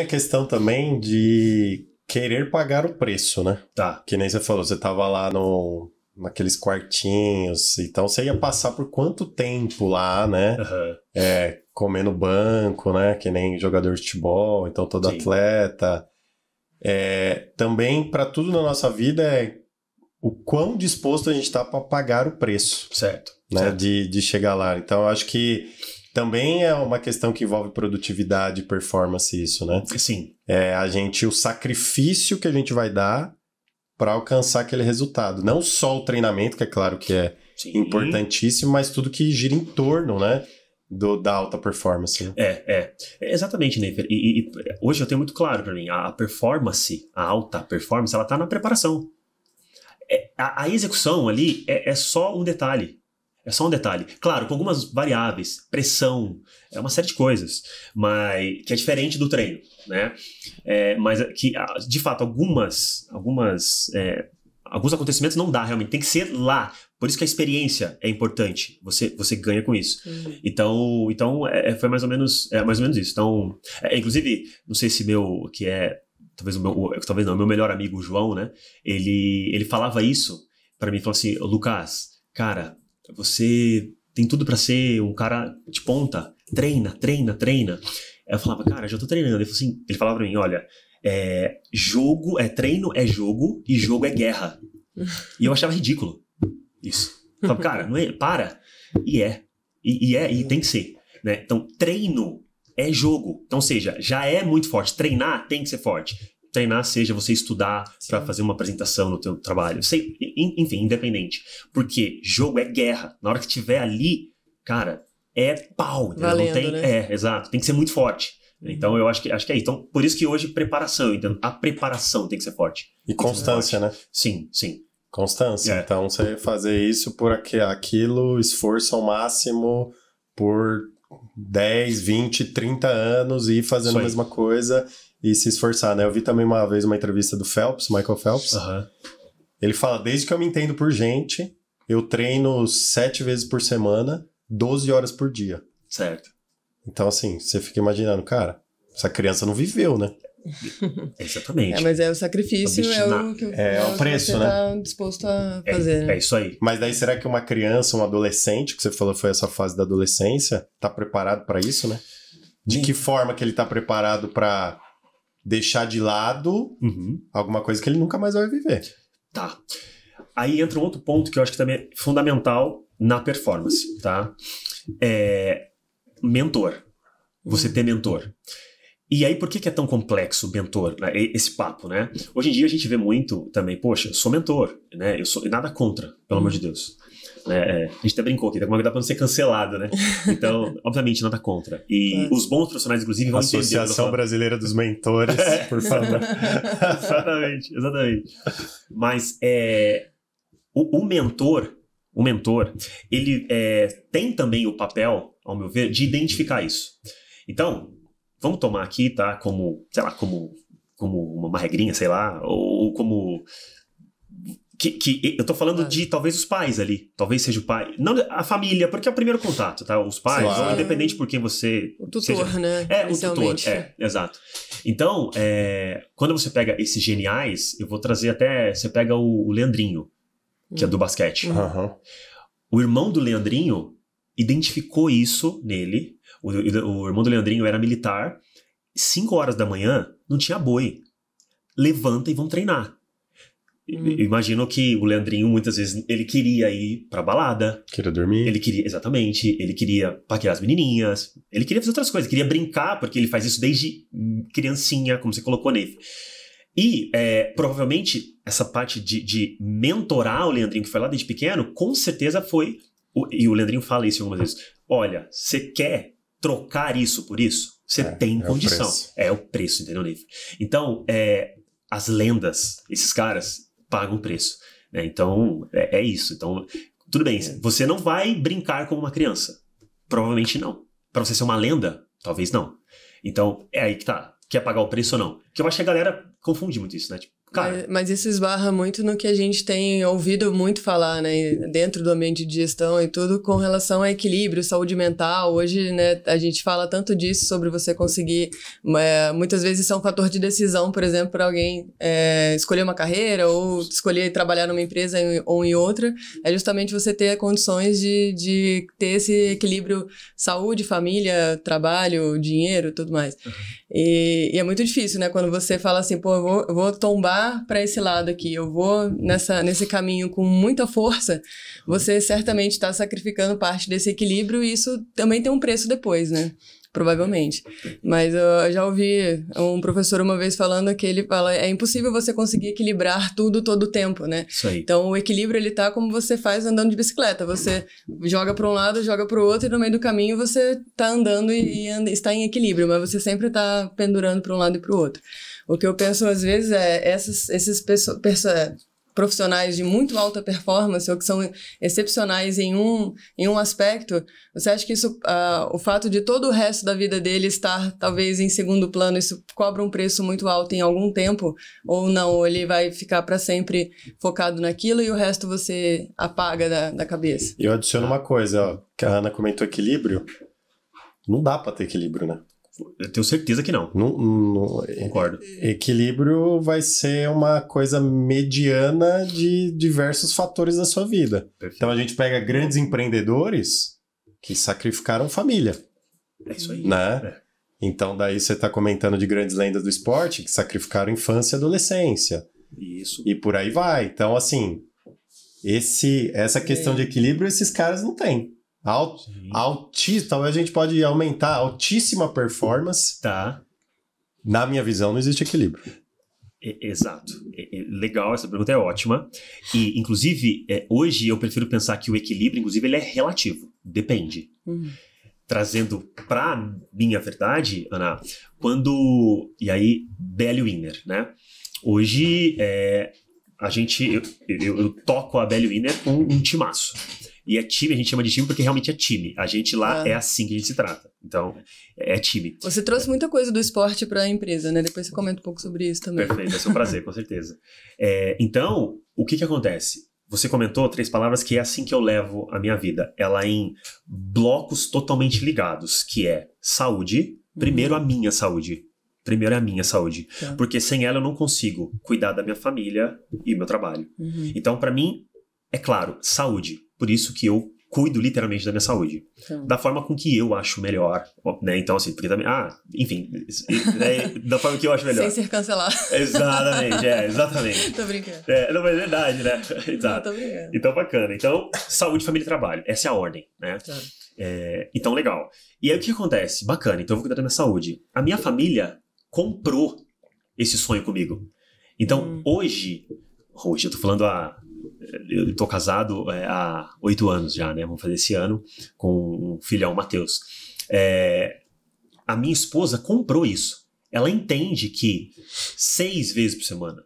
a questão também de querer pagar o preço, né? Tá. Que nem você falou, você tava lá no naqueles quartinhos, então você ia passar por quanto tempo lá, né? Uhum. É, comer no banco, né? Que nem jogador de futebol, então todo Sim. atleta. É, também para tudo na nossa vida é o quão disposto a gente está para pagar o preço. Certo. Né? Certo. De, de chegar lá. Então, acho que também é uma questão que envolve produtividade, performance, isso, né? Sim. É a gente, o sacrifício que a gente vai dar para alcançar aquele resultado. Não só o treinamento, que é claro que é Sim. importantíssimo, mas tudo que gira em torno, né? Do, da alta performance. É, é, é. Exatamente, Neifer. E, e, hoje eu tenho muito claro para mim, a performance, a alta performance, ela tá na preparação. É, a, a, execução ali é, é só um detalhe. É só um detalhe. Claro, com algumas variáveis, pressão, é uma série de coisas, mas que é diferente do treino, né? É, mas é que, ah, de fato, algumas, algumas, é, alguns acontecimentos não dá realmente. Tem que ser lá. Por isso que a experiência é importante. Você, você ganha com isso. Uhum. Então, então é, é, foi mais ou menos, é mais ou menos isso. Então, é, inclusive, não sei se meu que é talvez o meu, o, talvez não, meu melhor amigo o João, né? Ele, ele falava isso para mim, falou assim, Lucas, cara você tem tudo para ser um cara de ponta. Treina, treina, treina. Eu falava, cara, já tô treinando. Ele falou assim, ele falava pra mim, olha, é, jogo, é treino é jogo e jogo é guerra. E eu achava ridículo isso. Eu falava, cara, não é, para. E é. E, e é, e tem que ser. Né? Então, treino é jogo. Então, seja, já é muito forte. Treinar tem que ser forte treinar seja você estudar para fazer uma apresentação no teu trabalho. Sei, enfim, independente. Porque jogo é guerra. Na hora que tiver ali, cara, é pau. Valendo, não tem, né? É, exato. Tem que ser muito forte. Uhum. Então eu acho que acho que é isso. Então, por isso que hoje preparação, então a preparação tem que ser forte. E constância, forte. né? Sim, sim. Constância. É. Então você fazer isso por aquilo, esforço ao máximo por 10, 20, 30 anos e ir fazendo a mesma coisa e se esforçar, né? Eu vi também uma vez uma entrevista do Phelps, Michael Phelps. Uhum. Ele fala: desde que eu me entendo por gente, eu treino sete vezes por semana, 12 horas por dia. Certo. Então, assim, você fica imaginando, cara, essa criança não viveu, né? Exatamente. É, mas é o sacrifício, é o, que, é, é o preço, tá né? Tá disposto a fazer. É, né? é isso aí. Mas daí será que uma criança, um adolescente, que você falou foi essa fase da adolescência, tá preparado para isso, né? De Sim. Hum. que forma que ele tá preparado para deixar de lado uhum. alguma coisa que ele nunca mais vai viver? Tá. Aí entra um outro ponto que eu acho que também é fundamental na performance, tá? É mentor. Você ter mentor. E aí, por que, que é tão complexo mentor, né? esse papo, né? Hoje em dia a gente vê muito também, poxa, eu sou mentor, né? Eu sou nada contra, pelo amor de Deus. Né, é, a gente até brincou aqui, tá com uma dá pra não ser cancelado, né? Então, obviamente, nada contra. E os bons profissionais, inclusive, vão Associação entender. Associação Brasileira dos Mentores, por favor. exatamente, exatamente. Mas é, o, o mentor, o mentor, ele é, tem também o papel, ao meu ver, de identificar isso. Então, vamos tomar aqui, tá? Como, sei lá, como, como uma regrinha, sei lá, ou, como. Que, que, eu tô falando de é. talvez os pais ali, talvez seja o pai, não a família, porque é o primeiro contato, tá? Os pais, claro. ou independente por quem você o tutor, seja. né? É, o tutor, é, exato. Então, é, quando você pega esses geniais, eu vou trazer até, você pega o, o Leandrinho, que hum. é do hum. basquete. Uhum. O irmão do Leandrinho identificou isso nele. O, o, o irmão do Leandrinho era militar. cinco horas da manhã não tinha boi. Levanta e vão treinar. Uhum. Imagino que o Leandrinho muitas vezes ele queria ir pra balada. Queria dormir. Ele queria, exatamente. Ele queria paquear as menininhas. Ele queria fazer outras coisas. Queria brincar, porque ele faz isso desde criancinha, como você colocou nele. E é, provavelmente essa parte de, de mentorar o Leandrinho, que foi lá desde pequeno, com certeza foi o, e o Leandrinho fala isso algumas vezes. Olha, você quer trocar isso por isso? Você é, tem é condição. é o preço, entendeu, Leif? Então, é, as lendas, esses caras, pagam o preço. Né? Então, é, é, isso. Então, tudo bem, é. você não vai brincar como uma criança. Provavelmente não. Para você ser uma lenda, talvez não. Então, é aí que tá. Quer pagar o preço ou não? Que eu acho que a galera confunde muito isso, né? Tipo, Cara, mas, mas, isso esbarra muito no que a gente tem ouvido muito falar, né? Dentro do ambiente de gestão e tudo, com relação a equilíbrio, saúde mental. Hoje, né, a gente fala tanto disso sobre você conseguir. É, muitas vezes isso é um fator de decisão, por exemplo, para alguém é, escolher uma carreira ou escolher trabalhar numa empresa em, ou em outra. É justamente você ter condições de, de ter esse equilíbrio saúde, família, trabalho, dinheiro tudo mais. Uhum. E, e, é muito difícil, né? Quando você fala assim, pô, eu vou, eu vou tombar puxar para esse lado aqui, eu vou nessa, nesse caminho com muita força, você certamente está sacrificando parte desse equilíbrio e isso também tem um preço depois, né? provavelmente. Mas eu já ouvi um professor uma vez falando que ele fala é impossível você conseguir equilibrar tudo todo o tempo, né? Isso aí. Então o equilíbrio ele tá como você faz andando de bicicleta, você joga para um lado, joga para o outro e no meio do caminho você tá andando e, e anda, está em equilíbrio, mas você sempre tá pendurando para um lado e para o outro. O que eu penso às vezes é essas, esses é, profissionais de muito alta performance ou que são excepcionais em um, em um aspecto, você acha que isso, uh, o fato de todo o resto da vida dele estar talvez em segundo plano, isso cobra um preço muito alto em algum tempo? Ou não? Ou ele vai ficar para sempre focado naquilo e o resto você apaga da, da cabeça? eu adiciono uma coisa, ó, que a Ana comentou equilíbrio. Não dá para ter equilíbrio, né? Eu tenho certeza que não. Concordo. É, equilíbrio vai ser uma coisa mediana de diversos fatores da sua vida. Perfeito. Então a gente pega grandes empreendedores que sacrificaram família. É isso aí. Né? É. Então daí você está comentando de grandes lendas do esporte que sacrificaram infância e adolescência. Isso. E por aí vai. Então assim, esse essa questão é. de equilíbrio esses caras não têm. Alt, altis, talvez a gente pode aumentar altíssima performance. Tá. Na minha visão, não existe equilíbrio. Exato. Legal, essa pergunta é ótima. E, inclusive, é, hoje eu prefiro pensar que o equilíbrio, inclusive, ele é relativo. Depende. Hum. Trazendo pra minha verdade, Ana, quando. E aí, Belly Winner, né? Hoje, é, a gente. Eu, eu, eu toco a Belly Winner com um timaço. E é time, a gente chama de time porque realmente é time. A gente lá ah. é assim que a gente se trata. Então, é time. Você trouxe muita coisa do esporte para a empresa, né? Depois você comenta um pouco sobre isso também. Perfeito, é seu prazer, com certeza. É, então, o que que acontece? Você comentou três palavras que é assim que eu levo a minha vida. Ela é em blocos totalmente ligados, que é saúde, primeiro uhum. a minha saúde. Primeiro é a minha saúde, tá. porque sem ela eu não consigo cuidar da minha família e meu trabalho. Uhum. Então, para mim, é claro, saúde por isso que eu cuido literalmente da minha saúde. Então. Da forma com que eu acho melhor, né? Então, assim, porque também... Ah, enfim, é, da forma que eu acho melhor. Sem ser cancelado. Exatamente, é, exatamente. tô brincando. É, não, mas é verdade, né? Exato. Não, tô brincando. Então, bacana. Então, saúde, família e trabalho. Essa é a ordem, né? Claro. Tá. É, então, legal. E aí, o que acontece? Bacana, então eu vou cuidar da minha saúde. A minha família comprou esse sonho comigo. Então, hum. hoje... Hoje, eu tô falando a eu estou casado é, há oito anos já, né? Vamos fazer esse ano com um filhão, Matheus. É, a minha esposa comprou isso. Ela entende que seis vezes por semana,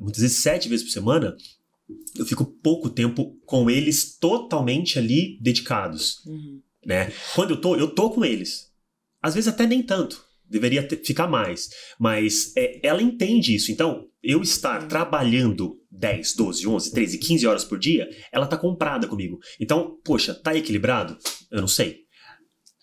muitas vezes sete vezes por semana, eu fico pouco tempo com eles totalmente ali dedicados, uhum. né? Quando eu tô, eu tô com eles. Às vezes até nem tanto deveria ter, ficar mais. Mas é, ela entende isso. Então, eu estar hum. trabalhando 10, 12, 11, 13, 15 horas por dia, ela tá comprada comigo. Então, poxa, tá equilibrado? Eu não sei.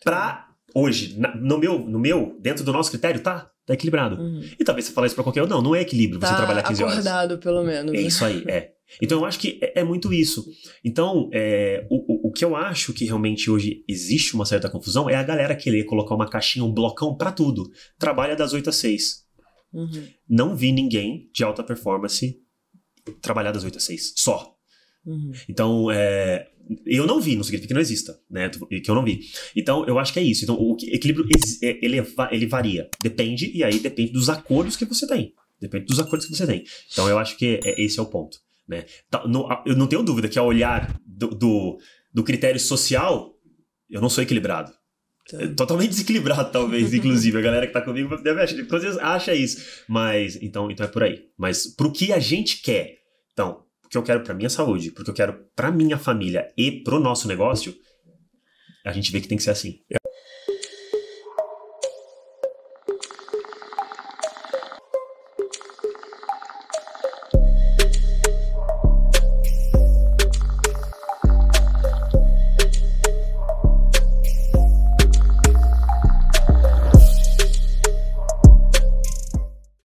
Pra hoje, na, no, meu, no meu, dentro do nosso critério, tá? Tá equilibrado. Uhum. E talvez você falar isso pra qualquer um, não, não é equilíbrio tá você trabalhar 15 acordado, horas. acordado, pelo menos. É isso aí, é. Então, eu acho que é, é muito isso. Então, é, o, o que eu acho que realmente hoje existe uma certa confusão é a galera querer colocar uma caixinha, um blocão para tudo. Trabalha das 8 às 6. Uhum. Não vi ninguém de alta performance trabalhar das 8 às 6, só. Uhum. Então, é, eu não vi, não significa que não exista, né? Que eu não vi. Então, eu acho que é isso. Então, o equilíbrio, é, ele, ele varia. Depende, e aí depende dos acordos que você tem. Depende dos acordos que você tem. Então, eu acho que é, é, esse é o ponto, né? Tá, eu não tenho dúvida que ao olhar do, do do critério social, eu não sou equilibrado. Tá. É totalmente desequilibrado, talvez, inclusive. A galera que tá comigo deve achar, acha isso. Mas, então, então é por aí. Mas pro que a gente quer, então, o que eu quero pra minha saúde, porque eu quero pra minha família e pro nosso negócio, a gente vê que tem que ser assim.